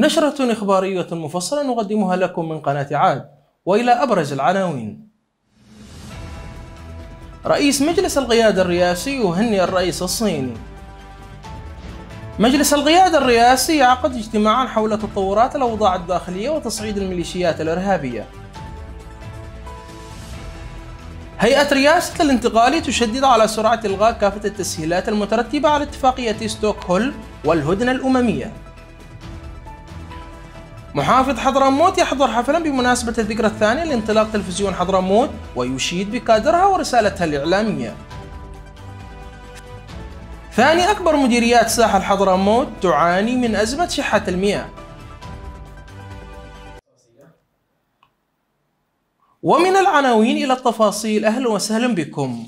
نشرة إخبارية مفصلة نقدمها لكم من قناة عاد وإلى أبرز العناوين رئيس مجلس القيادة الرئاسي يهني الرئيس الصيني مجلس القيادة الرئاسي يعقد اجتماعا حول تطورات الأوضاع الداخلية وتصعيد الميليشيات الإرهابية هيئة رئاسة الانتقال تشدد على سرعة إلغاء كافة التسهيلات المترتبة على اتفاقية ستوكهولم والهدنة الأممية محافظ حضرموت يحضر حفلا بمناسبة الذكرى الثانية لانطلاق تلفزيون حضرموت ويشيد بكادرها ورسالتها الإعلامية ثاني أكبر مديريات ساحل حضرموت تعاني من أزمة شحة المياه ومن العناوين إلى التفاصيل أهلا وسهلا بكم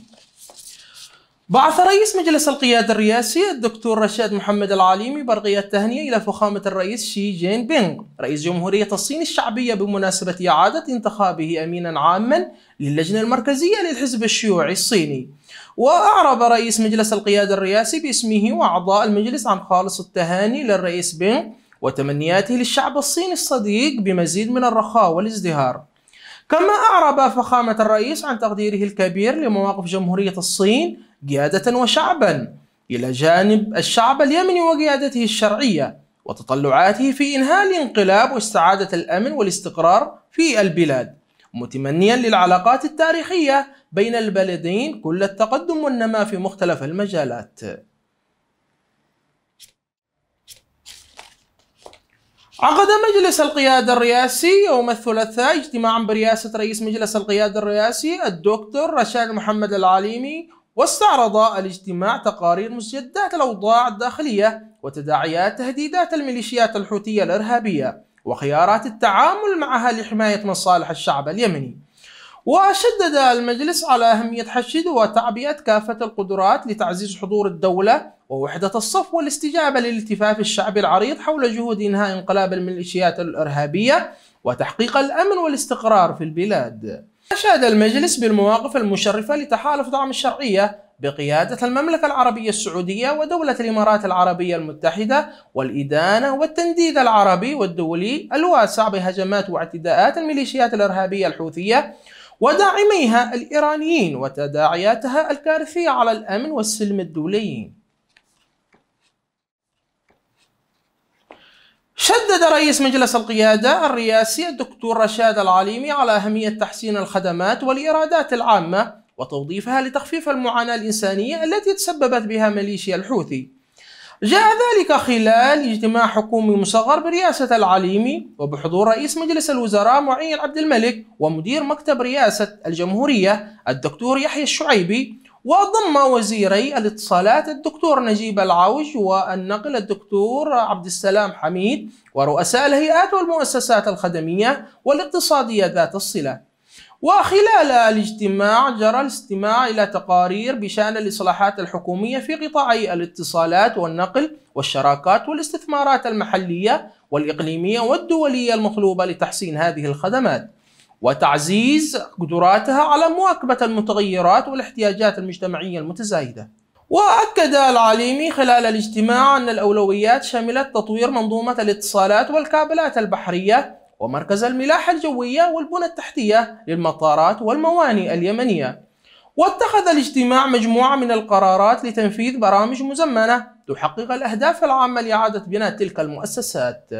بعث رئيس مجلس القيادة الرئاسي الدكتور رشاد محمد العليمي برقية تهنئة إلى فخامة الرئيس شي جين بينغ رئيس جمهورية الصين الشعبية بمناسبة إعادة انتخابه أمينا عاما للجنة المركزية للحزب الشيوعي الصيني وأعرب رئيس مجلس القيادة الرئاسي باسمه وأعضاء المجلس عن خالص التهاني للرئيس بينغ وتمنياته للشعب الصيني الصديق بمزيد من الرخاء والازدهار كما أعرب فخامة الرئيس عن تقديره الكبير لمواقف جمهورية الصين قيادة وشعبا إلى جانب الشعب اليمني وقيادته الشرعية وتطلعاته في إنهاء الانقلاب واستعادة الأمن والاستقرار في البلاد متمنيا للعلاقات التاريخية بين البلدين كل التقدم والنماء في مختلف المجالات عقد مجلس القيادة الرئاسي يوم الثلاثاء اجتماعا برئاسة رئيس مجلس القيادة الرئاسي الدكتور رشاد محمد العليمي واستعرض الاجتماع تقارير مستجدات الأوضاع الداخلية وتداعيات تهديدات الميليشيات الحوثية الإرهابية وخيارات التعامل معها لحماية مصالح الشعب اليمني وشدد المجلس على أهمية حشد وتعبئة كافة القدرات لتعزيز حضور الدولة ووحدة الصف والاستجابة للالتفاف الشعبي العريض حول جهود إنهاء انقلاب الميليشيات الإرهابية وتحقيق الأمن والاستقرار في البلاد أشاد المجلس بالمواقف المشرفة لتحالف دعم الشرعية بقيادة المملكة العربية السعودية ودولة الإمارات العربية المتحدة والإدانة والتنديد العربي والدولي الواسع بهجمات واعتداءات الميليشيات الإرهابية الحوثية وداعميها الإيرانيين وتداعياتها الكارثية على الأمن والسلم الدوليين شدد رئيس مجلس القيادة الرئاسي الدكتور رشاد العليمي على أهمية تحسين الخدمات والإيرادات العامة وتوظيفها لتخفيف المعاناة الإنسانية التي تسببت بها ميليشيا الحوثي جاء ذلك خلال اجتماع حكومي مصغر برئاسة العليمي وبحضور رئيس مجلس الوزراء معين عبد الملك ومدير مكتب رئاسة الجمهورية الدكتور يحيى الشعيبي وضم وزيري الاتصالات الدكتور نجيب العوج والنقل الدكتور عبد السلام حميد ورؤساء الهيئات والمؤسسات الخدمية والاقتصادية ذات الصلة وخلال الاجتماع جرى الاستماع إلى تقارير بشأن الإصلاحات الحكومية في قطاعي الاتصالات والنقل والشراكات والاستثمارات المحلية والإقليمية والدولية المطلوبة لتحسين هذه الخدمات وتعزيز قدراتها على مواكبة المتغيرات والاحتياجات المجتمعية المتزايدة وأكد العليمي خلال الاجتماع أن الأولويات شملت تطوير منظومة الاتصالات والكابلات البحرية ومركز الملاحة الجوية والبنى التحتية للمطارات والموانئ اليمنية واتخذ الاجتماع مجموعة من القرارات لتنفيذ برامج مزمنة تحقق الأهداف العامة لإعادة بناء تلك المؤسسات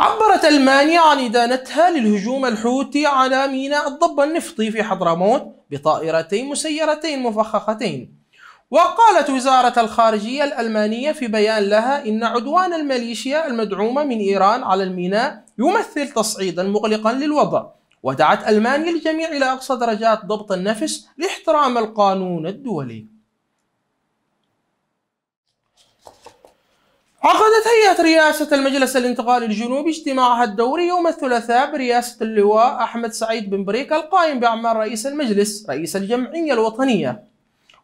عبرت ألمانيا عن إدانتها للهجوم الحوثي على ميناء الضب النفطي في حضرموت بطائرتين مسيرتين مفخختين وقالت وزارة الخارجية الألمانية في بيان لها إن عدوان الميليشيا المدعومة من إيران على الميناء يمثل تصعيدا مغلقا للوضع ودعت ألمانيا الجميع إلى أقصى درجات ضبط النفس لاحترام القانون الدولي عقدت هيئة رئاسة المجلس الانتقالي الجنوبي اجتماعها الدوري يوم الثلاثاء برئاسة اللواء أحمد سعيد بن بريك القائم بأعمال رئيس المجلس رئيس الجمعية الوطنية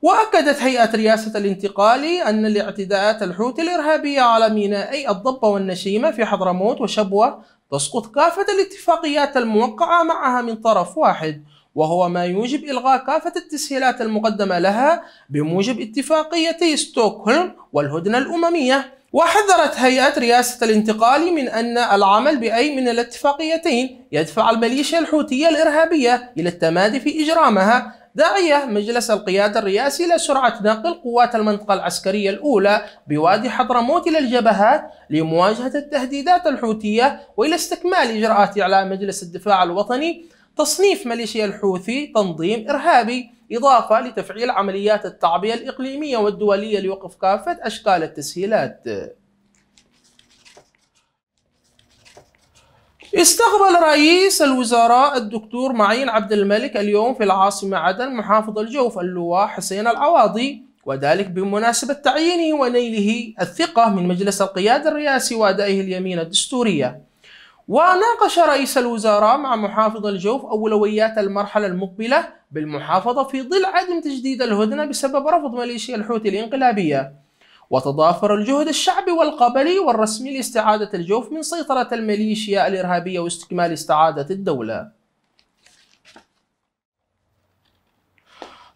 وأكدت هيئة رئاسة الانتقالي أن الاعتداءات الحوثي الإرهابية على مينائي الضبة والنشيمة في حضرموت وشبوة تسقط كافة الاتفاقيات الموقعة معها من طرف واحد وهو ما يوجب إلغاء كافة التسهيلات المقدمة لها بموجب اتفاقيتي ستوكهولم والهدنة الأممية وحذرت هيئة رئاسة الانتقال من أن العمل بأي من الاتفاقيتين يدفع الميليشيا الحوثية الإرهابية إلى التمادي في إجرامها داعية مجلس القيادة الرئاسي لسرعة نقل قوات المنطقة العسكرية الأولى بوادي حضرموت إلى الجبهات لمواجهة التهديدات الحوثية وإلى استكمال إجراءات إعلان مجلس الدفاع الوطني تصنيف ميليشيا الحوثي تنظيم إرهابي إضافة لتفعيل عمليات التعبئة الإقليمية والدولية لوقف كافة أشكال التسهيلات استقبل رئيس الوزراء الدكتور معين عبد الملك اليوم في العاصمة عدن محافظ الجوف اللواء حسين العواضي وذلك بمناسبة تعيينه ونيله الثقة من مجلس القيادة الرئاسي وأدائه اليمين الدستورية وناقش رئيس الوزراء مع محافظ الجوف أولويات المرحلة المقبلة بالمحافظة في ظل عدم تجديد الهدنة بسبب رفض ميليشيا الحوثي الانقلابية وتضافر الجهد الشعبي والقبلي والرسمي لاستعادة الجوف من سيطرة الميليشيا الإرهابية واستكمال استعادة الدولة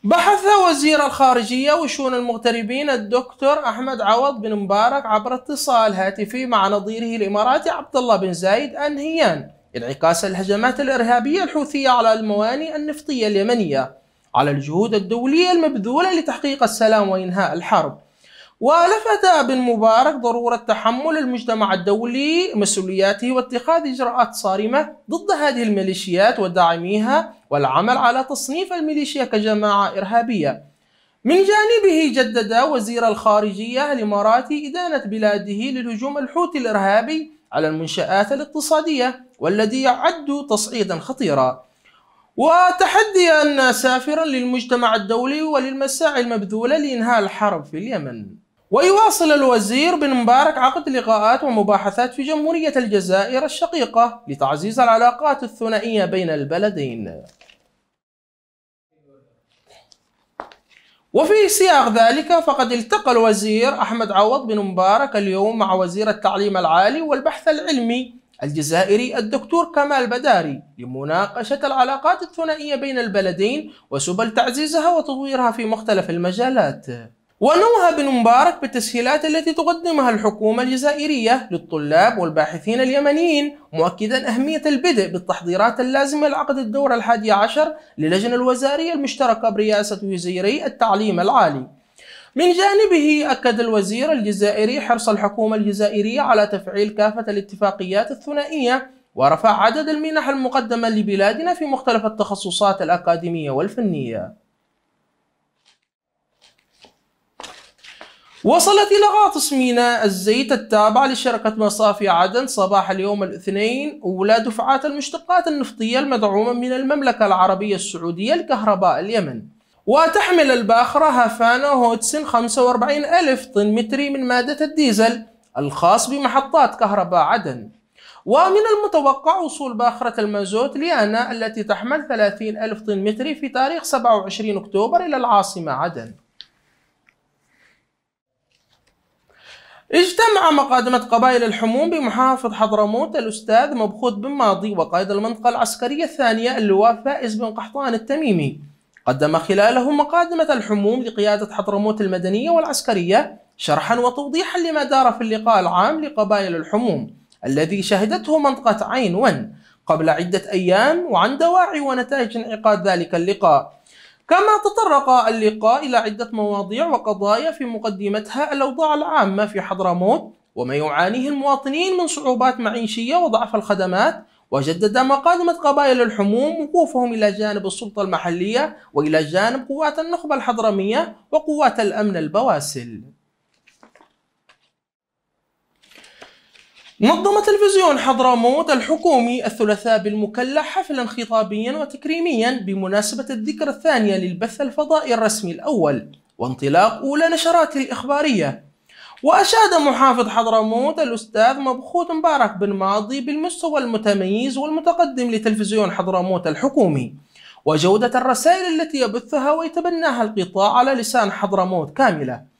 بحث وزير الخارجية وشؤون المغتربين الدكتور أحمد عوض بن مبارك عبر اتصال هاتفي مع نظيره الإماراتي عبد الله بن زايد أنهيان انعكاس الهجمات الإرهابية الحوثية على الموانئ النفطية اليمنية على الجهود الدولية المبذولة لتحقيق السلام وإنهاء الحرب ولفت بن مبارك ضرورة تحمل المجتمع الدولي مسؤولياته واتخاذ إجراءات صارمة ضد هذه الميليشيات وداعميها والعمل على تصنيف الميليشيا كجماعة إرهابية من جانبه جدد وزير الخارجية الإماراتي إدانة بلاده للهجوم الحوثي الإرهابي على المنشآت الاقتصادية والذي يعد تصعيدا خطيرا وتحديا سافرا للمجتمع الدولي وللمساعي المبذولة لإنهاء الحرب في اليمن ويواصل الوزير بن مبارك عقد لقاءات ومباحثات في جمهورية الجزائر الشقيقة لتعزيز العلاقات الثنائية بين البلدين وفي سياق ذلك فقد التقى الوزير أحمد عوض بن مبارك اليوم مع وزير التعليم العالي والبحث العلمي الجزائري الدكتور كمال بداري لمناقشة العلاقات الثنائية بين البلدين وسبل تعزيزها وتطويرها في مختلف المجالات ونوها بن مبارك بالتسهيلات التي تقدمها الحكومة الجزائرية للطلاب والباحثين اليمنيين مؤكدا أهمية البدء بالتحضيرات اللازمة لعقد الدورة الحادية عشر للجنة الوزارية المشتركة برئاسة وزيري التعليم العالي من جانبه أكد الوزير الجزائري حرص الحكومة الجزائرية على تفعيل كافة الاتفاقيات الثنائية ورفع عدد المنح المقدمة لبلادنا في مختلف التخصصات الأكاديمية والفنية وصلت إلى غاطس ميناء الزيت التابع لشركة مصافي عدن صباح اليوم الاثنين أولى دفعات المشتقات النفطية المدعومة من المملكة العربية السعودية لكهرباء اليمن وتحمل الباخرة هافانا هوتسن 45 ألف طن متري من مادة الديزل الخاص بمحطات كهرباء عدن ومن المتوقع وصول باخرة المازوت ليانا التي تحمل 30 ألف طن متري في تاريخ 27 أكتوبر إلى العاصمة عدن اجتمع مقادمة قبائل الحموم بمحافظ حضرموت الأستاذ مبخوت بن ماضي وقائد المنطقة العسكرية الثانية اللواء فائز بن قحطان التميمي قدم خلاله مقادمة الحموم لقيادة حضرموت المدنية والعسكرية شرحا وتوضيحا لما دار في اللقاء العام لقبائل الحموم الذي شهدته منطقة عين ون قبل عدة أيام وعن دواعي ونتائج انعقاد ذلك اللقاء كما تطرق اللقاء إلى عدة مواضيع وقضايا في مقدمتها الأوضاع العامة في حضرموت وما يعانيه المواطنين من صعوبات معيشية وضعف الخدمات وجدد مقادمة قبائل الحموم وقوفهم إلى جانب السلطة المحلية وإلى جانب قوات النخبة الحضرمية وقوات الأمن البواسل نظم تلفزيون حضرموت الحكومي الثلاثاء بالمكلا حفلا خطابيا وتكريميا بمناسبة الذكرى الثانية للبث الفضائي الرسمي الأول وانطلاق أولى نشراته الإخبارية وأشاد محافظ حضرموت الأستاذ مبخوت مبارك بن ماضي بالمستوى المتميز والمتقدم لتلفزيون حضرموت الحكومي وجودة الرسائل التي يبثها ويتبناها القطاع على لسان حضرموت كاملة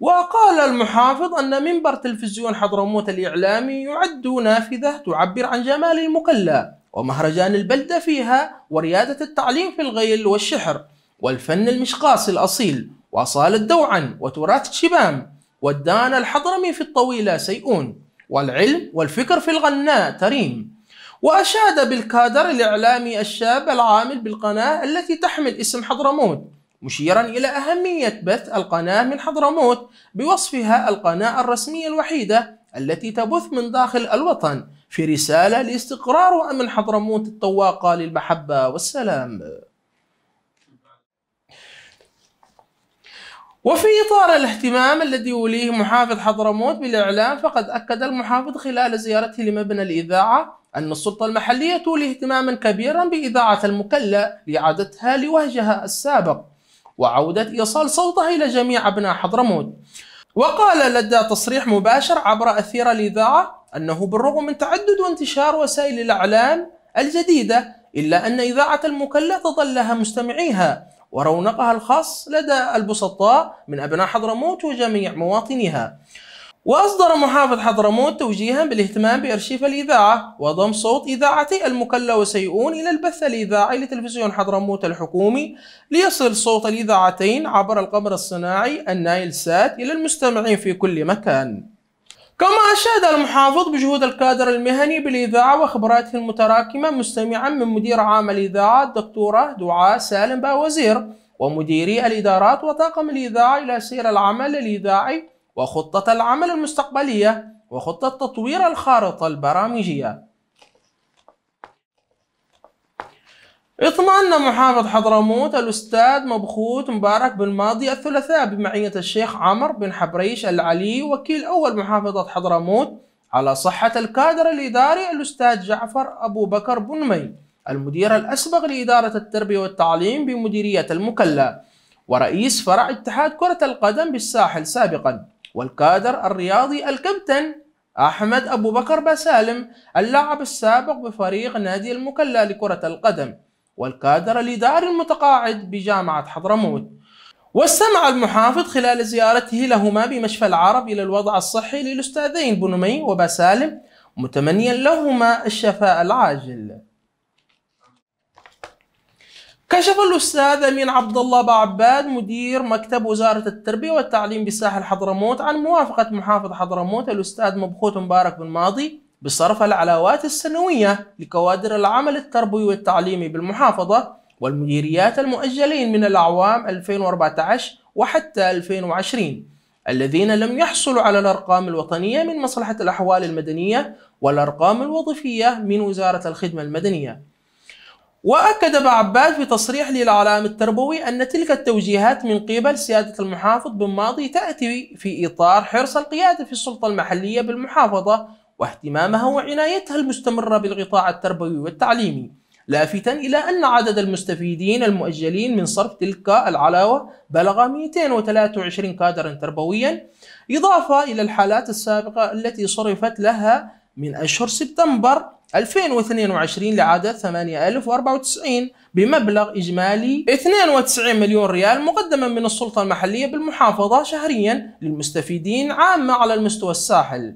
وقال المحافظ أن منبر تلفزيون حضرموت الإعلامي يعد نافذة تعبر عن جمال المقلة ومهرجان البلدة فيها وريادة التعليم في الغيل والشحر والفن المشقاص الأصيل وأصالة دوعا وتراث شبام والدان الحضرمي في الطويلة سيئون والعلم والفكر في الغناء تريم وأشاد بالكادر الإعلامي الشاب العامل بالقناة التي تحمل اسم حضرموت مشيرا إلى أهمية بث القناة من حضرموت بوصفها القناة الرسمية الوحيدة التي تبث من داخل الوطن في رسالة لاستقرار أمن حضرموت الطواقة للمحبة والسلام وفي إطار الاهتمام الذي يوليه محافظ حضرموت بالإعلام فقد أكد المحافظ خلال زيارته لمبنى الإذاعة أن السلطة المحلية تولي اهتماما كبيرا بإذاعة المكلا لإعادتها لوهجها السابق وعودة إيصال صوته إلى جميع أبناء حضرموت وقال لدى تصريح مباشر عبر أثير الإذاعة أنه بالرغم من تعدد وانتشار وسائل الإعلام الجديدة إلا أن إذاعة المكلة تظل لها مستمعيها ورونقها الخاص لدى البسطاء من أبناء حضرموت وجميع مواطنيها وأصدر محافظ حضرموت توجيها بالاهتمام بأرشيف الإذاعة وضم صوت إذاعتي وسيئون إلى البث الإذاعي لتلفزيون حضرموت الحكومي ليصل صوت الإذاعتين عبر القمر الصناعي النايل سات إلى المستمعين في كل مكان كما أشاد المحافظ بجهود الكادر المهني بالإذاعة وخبراته المتراكمة مستمعا من مدير عام الإذاعة الدكتورة دعاء سالم باوزير ومديري الإدارات وطاقم الإذاعة إلى سير العمل الإذاعي وخطة العمل المستقبلية وخطة تطوير الخارطة البرامجية اطمأن محافظ حضرموت الأستاذ مبخوت مبارك بالماضي الثلاثاء بمعية الشيخ عمر بن حبريش العلي وكيل أول محافظة حضرموت على صحة الكادر الإداري الأستاذ جعفر أبو بكر بنمي المدير الأسبق لإدارة التربية والتعليم بمديرية المكلا ورئيس فرع اتحاد كرة القدم بالساحل سابقاً والكادر الرياضي الكابتن أحمد أبو بكر بسالم اللاعب السابق بفريق نادي المكلا لكرة القدم والكادر الإداري المتقاعد بجامعة حضرموت واستمع المحافظ خلال زيارته لهما بمشفى العرب إلى الوضع الصحي للأستاذين بنمي وبسالم متمنيا لهما الشفاء العاجل كشف الأستاذ أمين عبد الله بعباد مدير مكتب وزارة التربية والتعليم بساحل حضرموت عن موافقة محافظ حضرموت الأستاذ مبخوت مبارك بن ماضي بصرف العلاوات السنوية لكوادر العمل التربوي والتعليمي بالمحافظة والمديريات المؤجلين من الأعوام 2014 وحتى 2020 الذين لم يحصلوا على الأرقام الوطنية من مصلحة الأحوال المدنية والأرقام الوظيفية من وزارة الخدمة المدنية وأكد بعباد في تصريح للإعلام التربوي أن تلك التوجيهات من قبل سيادة المحافظ بن ماضي تأتي في إطار حرص القيادة في السلطة المحلية بالمحافظة واهتمامها وعنايتها المستمرة بالقطاع التربوي والتعليمي لافتا إلى أن عدد المستفيدين المؤجلين من صرف تلك العلاوة بلغ 223 كادرا تربويا إضافة إلى الحالات السابقة التي صرفت لها من أشهر سبتمبر 2022 لعادة 8094 بمبلغ إجمالي 92 مليون ريال مقدما من السلطة المحلية بالمحافظة شهريا للمستفيدين عامة على المستوى الساحل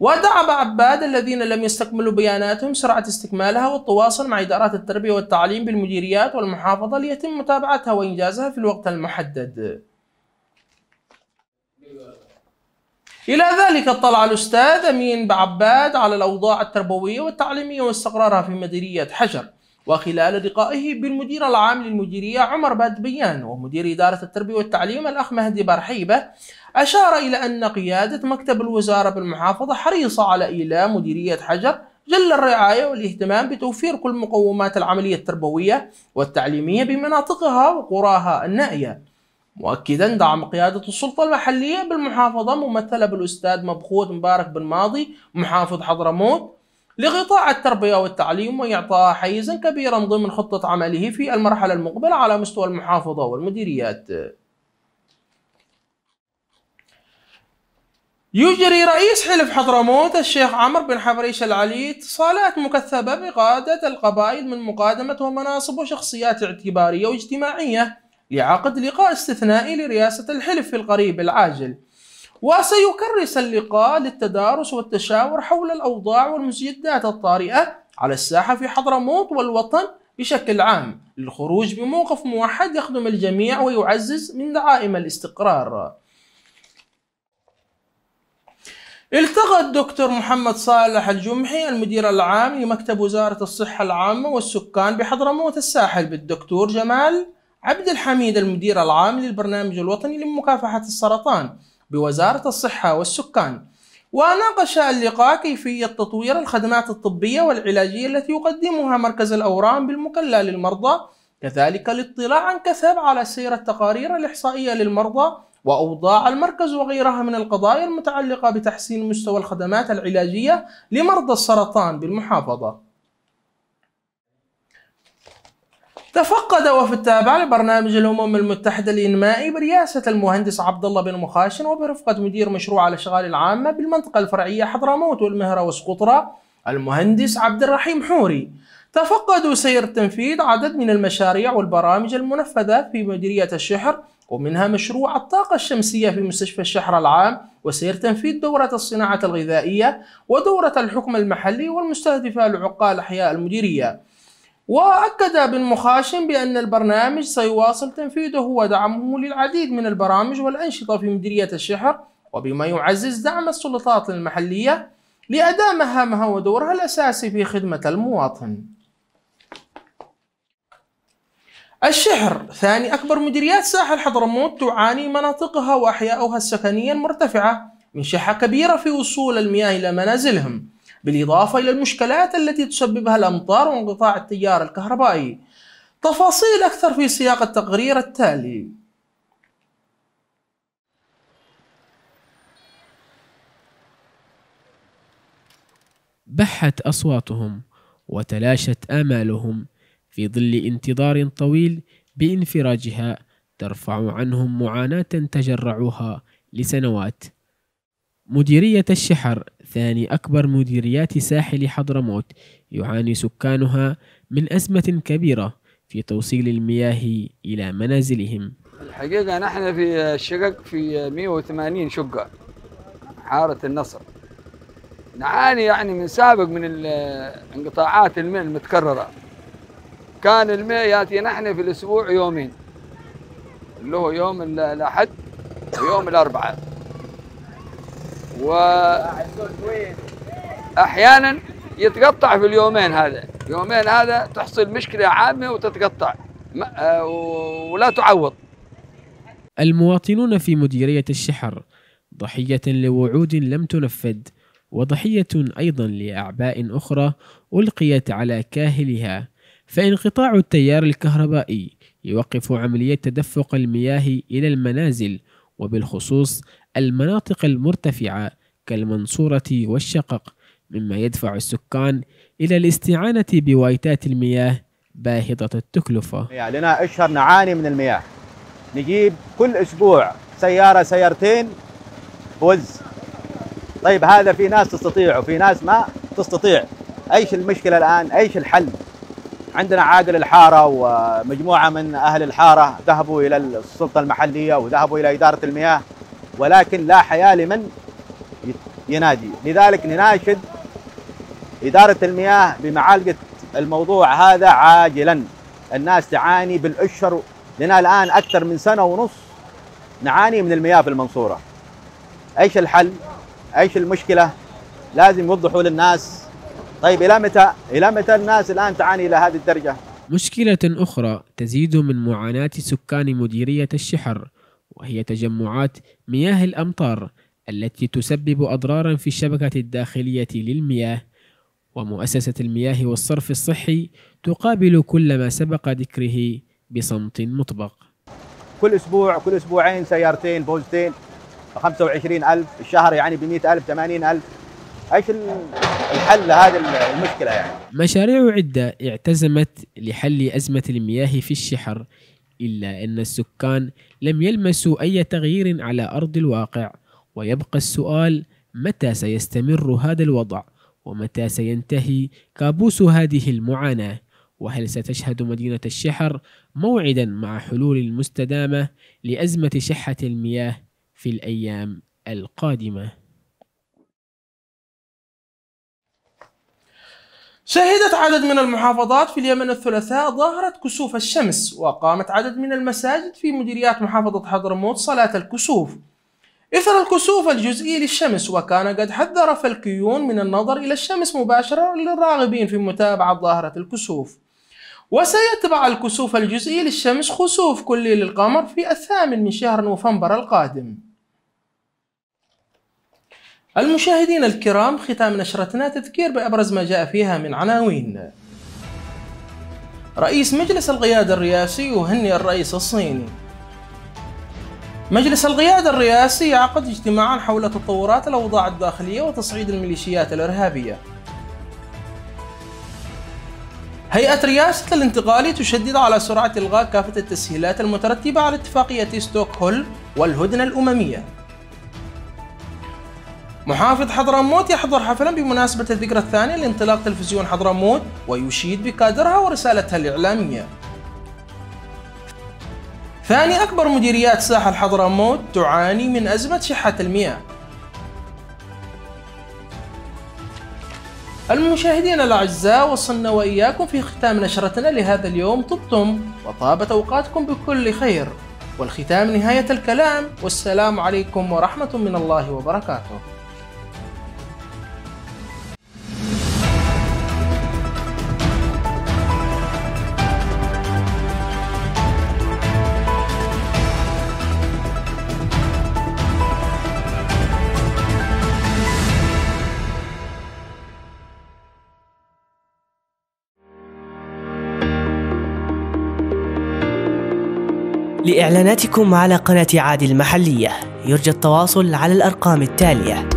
ودعم عباد الذين لم يستكملوا بياناتهم سرعة استكمالها والتواصل مع إدارات التربية والتعليم بالمديريات والمحافظة ليتم متابعتها وإنجازها في الوقت المحدد إلى ذلك اطلع الأستاذ أمين بعباد على الأوضاع التربوية والتعليمية واستقرارها في مديرية حجر وخلال لقائه بالمدير العام للمديرية عمر باد بيان ومدير إدارة التربية والتعليم الأخ مهدي برحيبة أشار إلى أن قيادة مكتب الوزارة بالمحافظة حريصة على إيلاء مديرية حجر جل الرعاية والاهتمام بتوفير كل مقومات العملية التربوية والتعليمية بمناطقها وقراها النائية مؤكدا دعم قيادة السلطة المحلية بالمحافظة ممثلة بالأستاذ مبخوت مبارك بن ماضي محافظ حضرموت لقطاع التربية والتعليم ويعطى حيزا كبيرا ضمن خطة عمله في المرحلة المقبلة على مستوى المحافظة والمديريات يجري رئيس حلف حضرموت الشيخ عمرو بن حفريش العلي اتصالات مكثبة بقادة القبائل من مقادمة ومناصب وشخصيات اعتبارية واجتماعية لعقد لقاء استثنائي لرئاسة الحلف في القريب العاجل وسيكرس اللقاء للتدارس والتشاور حول الأوضاع والمسجدات الطارئة على الساحة في حضرموت والوطن بشكل عام للخروج بموقف موحد يخدم الجميع ويعزز من دعائم الاستقرار التقى الدكتور محمد صالح الجمحي المدير العام لمكتب وزارة الصحة العامة والسكان بحضرموت الساحل بالدكتور جمال عبد الحميد المدير العام للبرنامج الوطني لمكافحة السرطان بوزارة الصحة والسكان وناقش اللقاء كيفية تطوير الخدمات الطبية والعلاجية التي يقدمها مركز الأورام بالمكلا للمرضى كذلك الاطلاع عن كثب على سير التقارير الإحصائية للمرضى وأوضاع المركز وغيرها من القضايا المتعلقة بتحسين مستوى الخدمات العلاجية لمرضى السرطان بالمحافظة تفقد وفد تابع لبرنامج الامم المتحده الانمائي برئاسه المهندس عبد الله بن مخاشن وبرفقه مدير مشروع الاشغال العامه بالمنطقه الفرعيه حضرموت والمهره وسقطرى المهندس عبد الرحيم حوري تفقدوا سير تنفيذ عدد من المشاريع والبرامج المنفذه في مديريه الشحر ومنها مشروع الطاقة الشمسية في مستشفى الشحر العام وسير تنفيذ دورة الصناعة الغذائية ودورة الحكم المحلي والمستهدفة لعقال أحياء المديرية وأكد بن مخاشم بأن البرنامج سيواصل تنفيذه ودعمه للعديد من البرامج والأنشطة في مديرية الشحر وبما يعزز دعم السلطات المحلية لأداء مهامها ودورها الأساسي في خدمة المواطن الشحر ثاني أكبر مديريات ساحل حضرموت تعاني مناطقها وأحياؤها السكنية المرتفعة من شحة كبيرة في وصول المياه إلى منازلهم بالإضافة إلى المشكلات التي تسببها الأمطار وانقطاع التيار الكهربائي تفاصيل أكثر في سياق التقرير التالي بحت أصواتهم وتلاشت آمالهم في ظل انتظار طويل بانفراجها ترفع عنهم معاناة تجرعوها لسنوات مديرية الشحر ثاني أكبر مديريات ساحل حضرموت يعاني سكانها من أزمة كبيرة في توصيل المياه إلى منازلهم الحقيقة نحن في الشقق في 180 شقة حارة النصر نعاني يعني من سابق من انقطاعات الماء المتكررة كان الماء يأتي نحن في الأسبوع يومين اللي هو يوم الأحد ويوم الأربعاء وأحيانا يتقطع في اليومين هذا يومين هذا تحصل مشكلة عامة وتتقطع آه، ولا تعوض المواطنون في مديرية الشحر ضحية لوعود لم تنفذ وضحية أيضا لأعباء أخرى ألقيت على كاهلها فانقطاع التيار الكهربائي يوقف عملية تدفق المياه إلى المنازل وبالخصوص المناطق المرتفعة كالمنصورة والشقق مما يدفع السكان إلى الاستعانة بوايتات المياه باهظة التكلفة لنا أشهر نعاني من المياه نجيب كل أسبوع سيارة سيارتين وز طيب هذا في ناس تستطيع وفي ناس ما تستطيع ايش المشكله الان ايش الحل عندنا عادل الحاره ومجموعه من اهل الحاره ذهبوا الى السلطه المحليه وذهبوا الى اداره المياه ولكن لا حياة لمن ينادي لذلك نناشد إدارة المياه بمعالجة الموضوع هذا عاجلا الناس تعاني بالأشهر لنا الآن أكثر من سنة ونص نعاني من المياه في المنصورة ايش الحل؟ ايش المشكلة؟ لازم يوضحوا للناس طيب إلى متى؟ إلى متى الناس الآن تعاني إلى هذه الدرجة؟ مشكلة أخرى تزيد من معاناة سكان مديرية الشحر وهي تجمعات مياه الأمطار التي تسبب أضرارا في الشبكة الداخلية للمياه ومؤسسة المياه والصرف الصحي تقابل كل ما سبق ذكره بصمت مطبق كل أسبوع كل أسبوعين سيارتين بوزتين وعشرين ألف الشهر يعني ب ألف 80 ألف ايش الحل لهذه المشكله يعني؟ مشاريع عده اعتزمت لحل ازمه المياه في الشحر إلا أن السكان لم يلمسوا أي تغيير على أرض الواقع ويبقى السؤال متى سيستمر هذا الوضع ومتى سينتهي كابوس هذه المعاناة وهل ستشهد مدينة الشحر موعدا مع حلول مستدامة لأزمة شحة المياه في الأيام القادمة شهدت عدد من المحافظات في اليمن الثلاثاء ظاهرة كسوف الشمس وقامت عدد من المساجد في مديريات محافظة حضرموت صلاة الكسوف إثر الكسوف الجزئي للشمس وكان قد حذر فلكيون من النظر إلى الشمس مباشرة للراغبين في متابعة ظاهرة الكسوف وسيتبع الكسوف الجزئي للشمس خسوف كلي للقمر في الثامن من شهر نوفمبر القادم المشاهدين الكرام ختام نشرتنا تذكير بأبرز ما جاء فيها من عناوين رئيس مجلس القيادة الرئاسي يهني الرئيس الصيني مجلس القيادة الرئاسي يعقد اجتماعا حول تطورات الأوضاع الداخلية وتصعيد الميليشيات الإرهابية هيئة رئاسة الانتقالي تشدد على سرعة إلغاء كافة التسهيلات المترتبة على اتفاقية ستوكهولم والهدنة الأممية محافظ حضرموت يحضر حفلا بمناسبة الذكرى الثانية لانطلاق تلفزيون حضرموت ويشيد بكادرها ورسالتها الإعلامية ثاني أكبر مديريات ساحل حضرموت تعاني من أزمة شحة المياه المشاهدين الأعزاء وصلنا وإياكم في ختام نشرتنا لهذا اليوم طبتم وطابت أوقاتكم بكل خير والختام نهاية الكلام والسلام عليكم ورحمة من الله وبركاته لإعلاناتكم على قناة عادل المحلية يرجى التواصل على الأرقام التالية